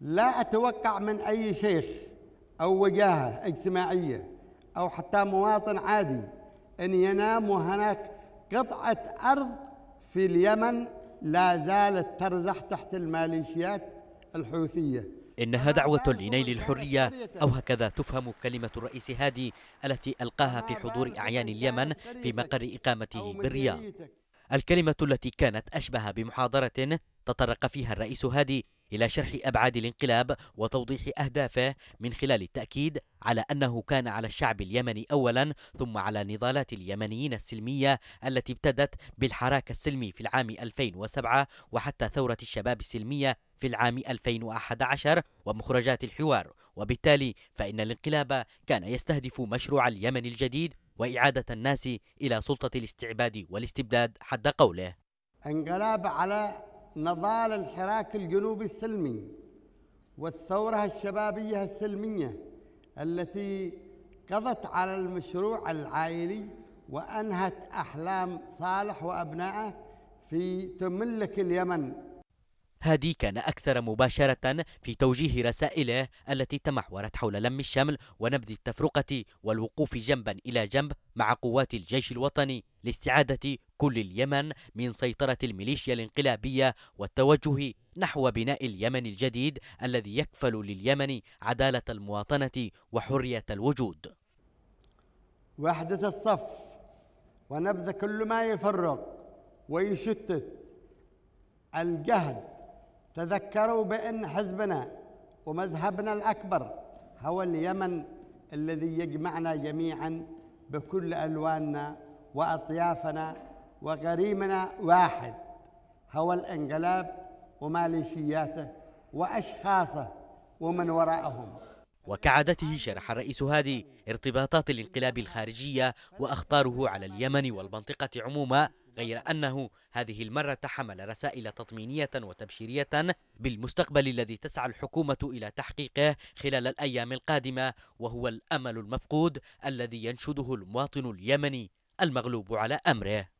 لا أتوقع من أي شيخ أو وجاهة اجتماعية أو حتى مواطن عادي أن ينام وهناك قطعة أرض في اليمن لا زالت ترزح تحت الماليشيات الحوثية إنها دعوة لنيل الحرية أو هكذا تفهم كلمة الرئيس هادي التي ألقاها في حضور أعيان اليمن في مقر إقامته بالرياض الكلمة التي كانت أشبه بمحاضرة تطرق فيها الرئيس هادي إلى شرح أبعاد الانقلاب وتوضيح أهدافه من خلال التأكيد على أنه كان على الشعب اليمني أولا ثم على نضالات اليمنيين السلمية التي ابتدت بالحراك السلمي في العام 2007 وحتى ثورة الشباب السلمية في العام 2011 ومخرجات الحوار وبالتالي فإن الانقلاب كان يستهدف مشروع اليمن الجديد وإعادة الناس إلى سلطة الاستعباد والاستبداد حد قوله انقلاب على نضال الحراك الجنوبي السلمي والثورة الشبابية السلمية التي قضت على المشروع العائلي وأنهت أحلام صالح وأبنائه في تملك اليمن هادي كان أكثر مباشرة في توجيه رسائله التي تمحورت حول لم الشمل ونبذ التفرقة والوقوف جنبا إلى جنب مع قوات الجيش الوطني لاستعادة كل اليمن من سيطرة الميليشيا الانقلابية والتوجه نحو بناء اليمن الجديد الذي يكفل لليمن عدالة المواطنة وحرية الوجود وحدة الصف ونبذ كل ما يفرق ويشتت الجهد تذكروا بأن حزبنا ومذهبنا الأكبر هو اليمن الذي يجمعنا جميعا بكل ألواننا وأطيافنا وغريمنا واحد هو الانقلاب وماليشياته وأشخاصه ومن وراءهم وكعادته شرح الرئيس هادي ارتباطات الانقلاب الخارجية وأخطاره على اليمن والمنطقة عموما غير أنه هذه المرة حمل رسائل تطمينية وتبشيرية بالمستقبل الذي تسعى الحكومة إلى تحقيقه خلال الأيام القادمة وهو الأمل المفقود الذي ينشده المواطن اليمني المغلوب على أمره